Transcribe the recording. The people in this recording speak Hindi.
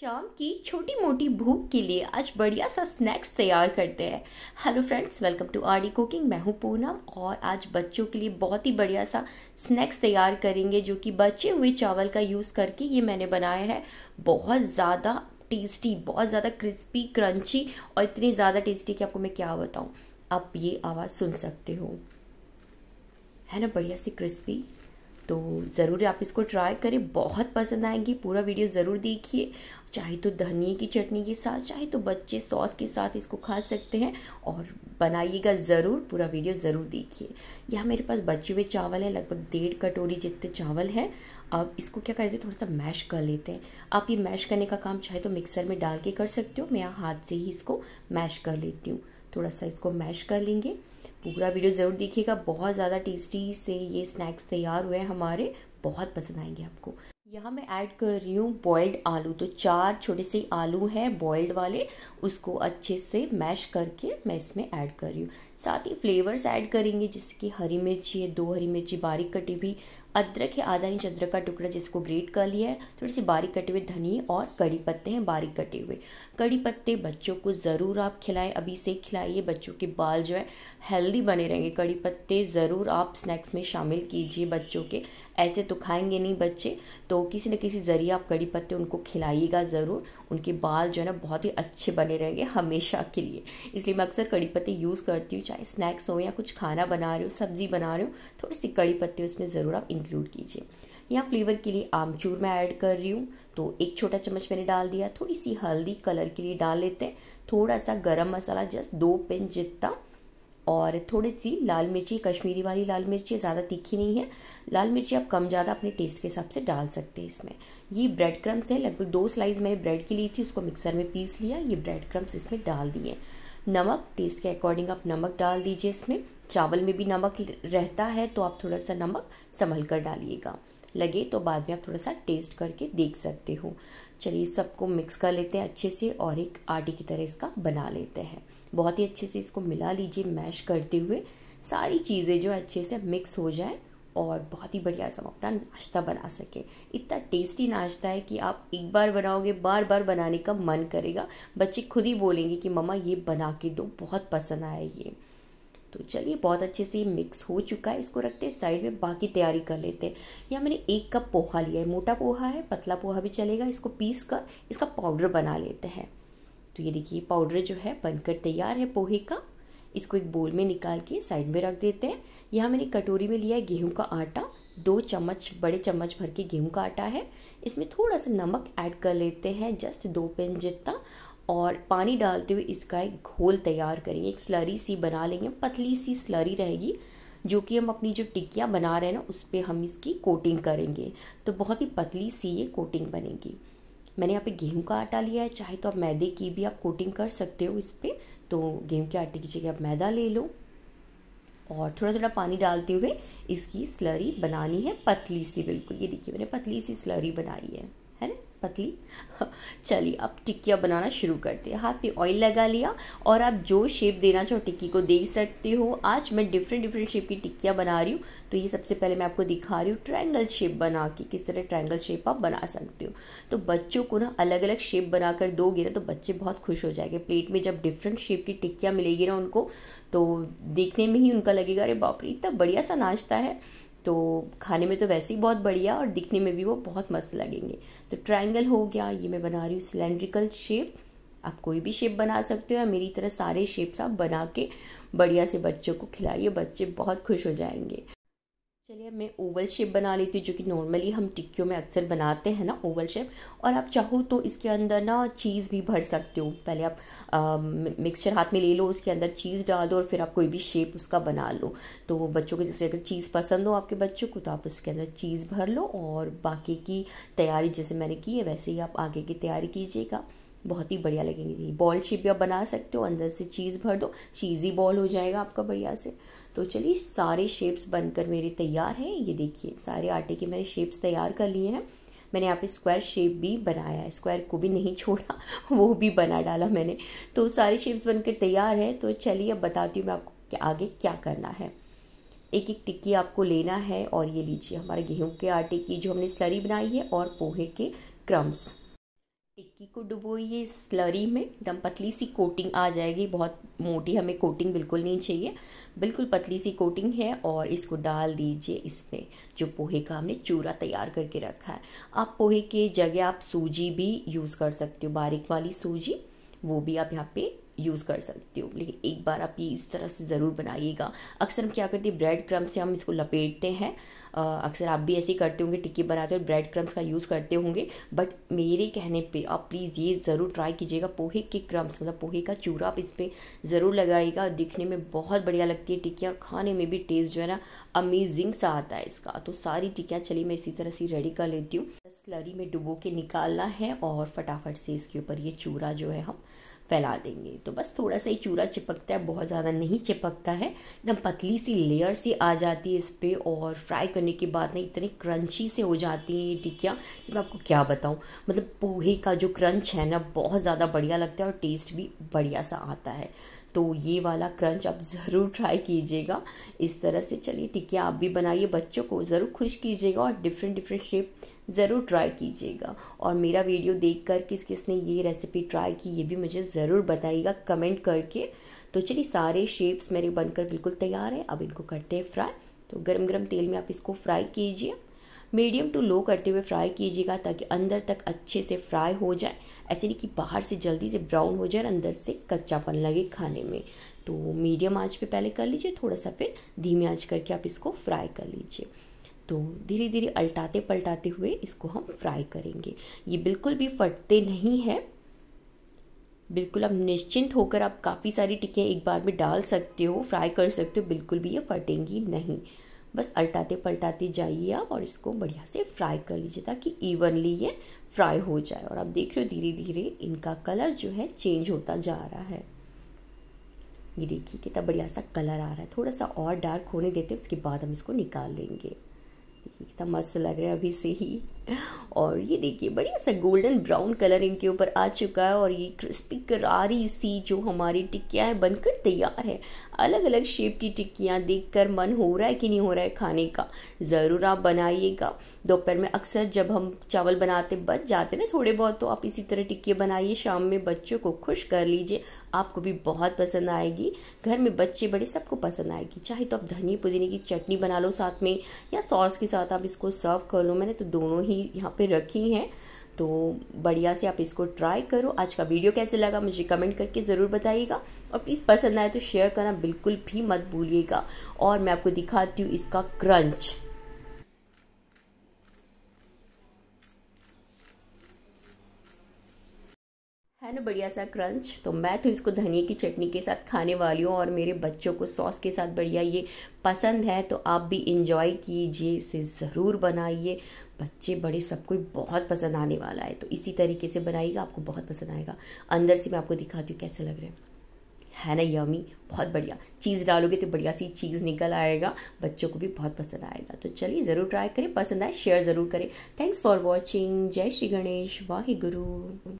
शाम की छोटी मोटी भूख के लिए आज बढ़िया सा स्नैक्स तैयार करते हैं hello friends welcome to R D cooking मैं हूं पूनम और आज बच्चों के लिए बहुत ही बढ़िया सा स्नैक्स तैयार करेंगे जो कि बचे हुए चावल का यूज़ करके ये मैंने बनाया है बहुत ज़्यादा टेस्टी बहुत ज़्यादा क्रिस्पी क्रंची और इतनी ज़्यादा टेस्टी कि आपको मैं क्या बताऊँ आप ये आवाज़ सुन सकते हो है ना बढ़िया सी क्रिस्पी तो ज़रूर आप इसको ट्राई करें बहुत पसंद आएंगी पूरा वीडियो ज़रूर देखिए चाहे तो धनिए की चटनी के साथ चाहे तो बच्चे सॉस के साथ इसको खा सकते हैं और बनाइएगा ज़रूर पूरा वीडियो ज़रूर देखिए यहाँ मेरे पास बचे हुए चावल हैं लगभग डेढ़ कटोरी जितने चावल हैं अब इसको क्या करते हैं थोड़ा सा मैश कर लेते हैं आप ये मैश करने का काम चाहे तो मिक्सर में डाल के कर सकते हो मैं यहाँ हाथ से ही इसको मैश कर लेती हूँ थोड़ा सा इसको मैश कर लेंगे पूरा वीडियो ज़रूर देखिएगा बहुत ज़्यादा टेस्टी से ये स्नैक्स तैयार हुए हैं हमारे बहुत पसंद आएंगे आपको यहाँ मैं ऐड कर रही हूँ बॉयल्ड आलू तो चार छोटे से आलू हैं बॉयल्ड वाले उसको अच्छे से मैश करके मैं इसमें ऐड कर रही हूँ साथ ही फ्लेवर्स ऐड करेंगे जैसे कि हरी मिर्ची है दो हरी मिर्ची बारीक कटी हुई अदरक या आधा इंच अदरक का टुकड़ा जिसको ग्रेट कर लिया है थोड़ी सी बारीक कटे हुए धनिए और कड़ी पत्ते हैं बारीक कटे हुए कड़ी पत्ते बच्चों को ज़रूर आप खिलाएं अभी से खिलाइए बच्चों के बाल जो है हेल्दी बने रहेंगे कड़ी पत्ते ज़रूर आप स्नैक्स में शामिल कीजिए बच्चों के ऐसे तो खाएंगे नहीं बच्चे तो किसी न किसी ज़रिए आप कड़ी पत्ते उनको खिलाइएगा ज़रूर उनके बाल जो है ना बहुत ही अच्छे बने रहेंगे हमेशा के लिए इसलिए मैं अक्सर कड़ी पत्ते यूज़ करती हूँ चाहे स्नैक्स हो या कुछ खाना बना रहे हो सब्ज़ी बना रहे हो थोड़ी सी कड़ी पत्ते उसमें ज़रूर आप इंक्लूड कीजिए यहाँ फ्लेवर के लिए आमचूर मैं ऐड कर रही हूँ तो एक छोटा चम्मच मैंने डाल दिया थोड़ी सी हल्दी कलर के लिए डाल लेते हैं थोड़ा सा गरम मसाला जस्ट दो पिन जितना और थोड़ी सी लाल मिर्ची कश्मीरी वाली लाल मिर्ची ज़्यादा तीखी नहीं है लाल मिर्ची आप कम ज़्यादा अपने टेस्ट के हिसाब से डाल सकते हैं इसमें ये ब्रेड क्रम्स हैं लगभग दो स्लाइस मैंने ब्रेड की ली थी उसको मिक्सर में पीस लिया ये ब्रेड क्रम्स इसमें डाल दिए नमक टेस्ट के अकॉर्डिंग आप नमक डाल दीजिए इसमें चावल में भी नमक रहता है तो आप थोड़ा सा नमक संभल कर डालिएगा लगे तो बाद में आप थोड़ा सा टेस्ट करके देख सकते हो चलिए सबको मिक्स कर लेते हैं अच्छे से और एक आटे की तरह इसका बना लेते हैं बहुत ही अच्छे से इसको मिला लीजिए मैश करते हुए सारी चीज़ें जो अच्छे से मिक्स हो जाए और बहुत ही बढ़िया सा अपना नाश्ता बना सकें इतना टेस्टी नाश्ता है कि आप एक बार बनाओगे बार बार बनाने का मन करेगा बच्चे खुद ही बोलेंगे कि मम्मा ये बना के दो बहुत पसंद आया ये तो चलिए बहुत अच्छे से मिक्स हो चुका है इसको रखते हैं साइड में बाकी तैयारी कर लेते हैं यहाँ मैंने एक कप पोहा लिया है मोटा पोहा है पतला पोहा भी चलेगा इसको पीस कर इसका पाउडर बना लेते हैं तो ये देखिए पाउडर जो है बनकर तैयार है पोहे का इसको एक बोल में निकाल के साइड में रख देते हैं यहाँ मैंने कटोरी में लिया है गेहूँ का आटा दो चम्मच बड़े चम्मच भर के गेहूँ का आटा है इसमें थोड़ा सा नमक ऐड कर लेते हैं जस्ट दो पेन जितना और पानी डालते हुए इसका एक घोल तैयार करेंगे एक स्लरी सी बना लेंगे पतली सी स्लरी रहेगी जो कि हम अपनी जो टिक्कियाँ बना रहे हैं ना उस पर हम इसकी कोटिंग करेंगे तो बहुत ही पतली सी ये कोटिंग बनेगी मैंने यहाँ पे गेहूं का आटा लिया है चाहे तो आप मैदे की भी आप कोटिंग कर सकते हो इस पर तो गेहूं के आटे की जगह आप मैदा ले लो और थोड़ा थोड़ा पानी डालते हुए इसकी स्लरी बनानी है पतली सी बिल्कुल ये देखिए मैंने पतली सी स्लरी बनाई है पतली चलिए अब टिक्किया बनाना शुरू करते हैं हाथ पे ऑयल लगा लिया और आप जो शेप देना चाहो टिक्की को दे सकते हो आज मैं डिफरेंट डिफरेंट शेप की टिक्किया बना रही हूँ तो ये सबसे पहले मैं आपको दिखा रही हूँ ट्रायंगल शेप बना के किस तरह ट्रायंगल शेप आप बना सकते हो तो बच्चों को ना अलग अलग शेप बनाकर दोगे ना तो बच्चे बहुत खुश हो जाएंगे प्लेट में जब डिफरेंट शेप की टिक्किया मिलेगी ना उनको तो देखने में ही उनका लगेगा अरे बापरी इतना बढ़िया सा नाश्ता है तो खाने में तो वैसे ही बहुत बढ़िया और दिखने में भी वो बहुत मस्त लगेंगे तो ट्रायंगल हो गया ये मैं बना रही हूँ सिलेंड्रिकल शेप आप कोई भी शेप बना सकते हो या मेरी तरह सारे शेप्स आप बना के बढ़िया से बच्चों को खिलाइए बच्चे बहुत खुश हो जाएंगे चलिए मैं ओवल शेप बना लेती हूँ जो कि नॉर्मली हम टिक्कियों में अक्सर बनाते हैं ना ओवल शेप और आप चाहो तो इसके अंदर ना चीज़ भी भर सकते हो पहले आप आ, मिक्सचर हाथ में ले लो उसके अंदर चीज़ डाल दो और फिर आप कोई भी शेप उसका बना लो तो बच्चों को जैसे अगर चीज़ पसंद हो आपके बच्चों को तो आप उसके अंदर चीज़ भर लो और बाकी की तैयारी जैसे मैंने की है वैसे ही आप आगे की तैयारी कीजिएगा बहुत ही बढ़िया लगेंगी जी बॉल शेप भी आप बना सकते हो अंदर से चीज़ भर दो चीज़ी बॉल हो जाएगा आपका बढ़िया से तो चलिए सारे शेप्स बनकर मेरे तैयार हैं ये देखिए सारे आटे के मैंने शेप्स तैयार कर लिए हैं मैंने यहाँ पे स्क्वायर शेप भी बनाया है स्क्वायर को भी नहीं छोड़ा वो भी बना डाला मैंने तो सारे शेप्स बनकर तैयार है तो चलिए अब बताती हूँ मैं आपको कि आगे क्या करना है एक एक टिक्की आपको लेना है और ये लीजिए हमारे गेहूं के आटे की जो हमने स्लरी बनाई है और पोहे के क्रम्स टिक्की को डुबोइए स्लरी में एकदम पतली सी कोटिंग आ जाएगी बहुत मोटी हमें कोटिंग बिल्कुल नहीं चाहिए बिल्कुल पतली सी कोटिंग है और इसको डाल दीजिए इसमें जो पोहे का हमने चूरा तैयार करके रखा है आप पोहे के जगह आप सूजी भी यूज़ कर सकते हो बारीक वाली सूजी वो भी आप यहाँ पे यूज़ कर सकते हो लेकिन एक बार आप ये इस तरह से ज़रूर बनाइएगा अक्सर हम क्या करते हैं ब्रेड क्रम से हम इसको लपेटते हैं अक्सर आप भी ऐसे ही करते होंगे टिक्की बनाते हो ब्रेड क्रम्स का यूज़ करते होंगे बट मेरे कहने पे आप प्लीज़ ये ज़रूर ट्राई कीजिएगा पोहे के क्रम्स मतलब पोहे का चूरा आप इस पर ज़रूर लगाइएगा दिखने में बहुत बढ़िया लगती है टिक्कियाँ खाने में भी टेस्ट जो है ना अमेजिंग सा आता है इसका तो सारी टिक्कियाँ चलिए मैं इसी तरह से रेडी कर लेती हूँ स्लरी में डुबो के निकालना है और फटाफट से इसके ऊपर ये चूरा जो है हम फैला देंगे तो बस थोड़ा सा ही चूरा चिपकता है बहुत ज़्यादा नहीं चिपकता है एकदम पतली सी लेयर सी आ जाती है इस पर और फ्राई करने के बाद ना इतने क्रंची से हो जाती हैं ये टिकिया कि मैं आपको क्या बताऊँ मतलब पोहे का जो क्रंच है ना बहुत ज़्यादा बढ़िया लगता है और टेस्ट भी बढ़िया सा आता है तो ये वाला क्रंच आप ज़रूर ट्राई कीजिएगा इस तरह से चलिए टिकिया आप भी बनाइए बच्चों को ज़रूर खुश कीजिएगा और डिफरेंट डिफरेंट शेप ज़रूर ट्राई कीजिएगा और मेरा वीडियो देख कर किस किस ने ये रेसिपी ट्राई की ये भी मुझे ज़रूर बताइएगा कमेंट करके तो चलिए सारे शेप्स मेरे बनकर बिल्कुल तैयार है अब इनको करते हैं फ्राई तो गर्म गर्म तेल में आप इसको फ्राई कीजिए मीडियम टू लो करते हुए फ्राई कीजिएगा ताकि अंदर तक अच्छे से फ्राई हो जाए ऐसे नहीं कि बाहर से जल्दी से ब्राउन हो जाए और अंदर से कच्चापन लगे खाने में तो मीडियम आंच पे पहले कर लीजिए थोड़ा सा फिर धीमी आंच करके आप इसको फ्राई कर लीजिए तो धीरे धीरे अलटाते पलटाते हुए इसको हम फ्राई करेंगे ये बिल्कुल भी फटते नहीं है बिल्कुल आप निश्चिंत होकर आप काफ़ी सारी टिक्कियाँ एक बार में डाल सकते हो फ्राई कर सकते हो बिल्कुल भी ये फटेंगी नहीं बस अल्टाते पलटाते जाइए आप और इसको बढ़िया से फ्राई कर लीजिए ताकि इवनली ये फ्राई हो जाए और आप देख रहे हो धीरे धीरे इनका कलर जो है चेंज होता जा रहा है ये देखिए कितना बढ़िया सा कलर आ रहा है थोड़ा सा और डार्क होने देते हैं उसके बाद हम इसको निकाल लेंगे कितना मस्त लग रहा है अभी से ही और ये देखिए बढ़िया सा गोल्डन ब्राउन कलर इनके ऊपर आ चुका है और ये क्रिस्पी करारी सी जो हमारी टिक्कियाँ बनकर तैयार है अलग अलग शेप की टिक्कियाँ देखकर मन हो रहा है कि नहीं हो रहा है खाने का ज़रूर आप बनाइएगा दोपहर में अक्सर जब हम चावल बनाते बच जाते ना थोड़े बहुत तो आप इसी तरह टिक्की बनाइए शाम में बच्चों को खुश कर लीजिए आपको भी बहुत पसंद आएगी घर में बच्चे बड़े सबको पसंद आएगी चाहे तो आप धनिया पुदीने की चटनी बना लो साथ में या सॉस के साथ आप इसको सर्व कर लो मैंने तो दोनों ही यहाँ पर रखी हैं तो बढ़िया से आप इसको ट्राई करो आज का वीडियो कैसे लगा मुझे कमेंट करके ज़रूर बताइएगा और प्लीज़ पसंद आए तो शेयर करना बिल्कुल भी मत भूलिएगा और मैं आपको दिखाती हूँ इसका क्रंच है ना बढ़िया सा क्रंच तो मैं तो इसको धनिए की चटनी के साथ खाने वाली हूँ और मेरे बच्चों को सॉस के साथ बढ़िया ये पसंद है तो आप भी इंजॉय कीजिए इसे ज़रूर बनाइए बच्चे बड़े सबको बहुत पसंद आने वाला है तो इसी तरीके से बनाइएगा आपको बहुत पसंद आएगा अंदर से मैं आपको दिखाती हूँ कैसे लग रहे हैं है ना यमी बहुत बढ़िया चीज़ डालोगे तो बढ़िया सी चीज़ निकल आएगा बच्चों को भी बहुत पसंद आएगा तो चलिए ज़रूर ट्राई करें पसंद आए शेयर ज़रूर करें थैंक्स फॉर वॉचिंग जय श्री गणेश वाहिगुरु गुरु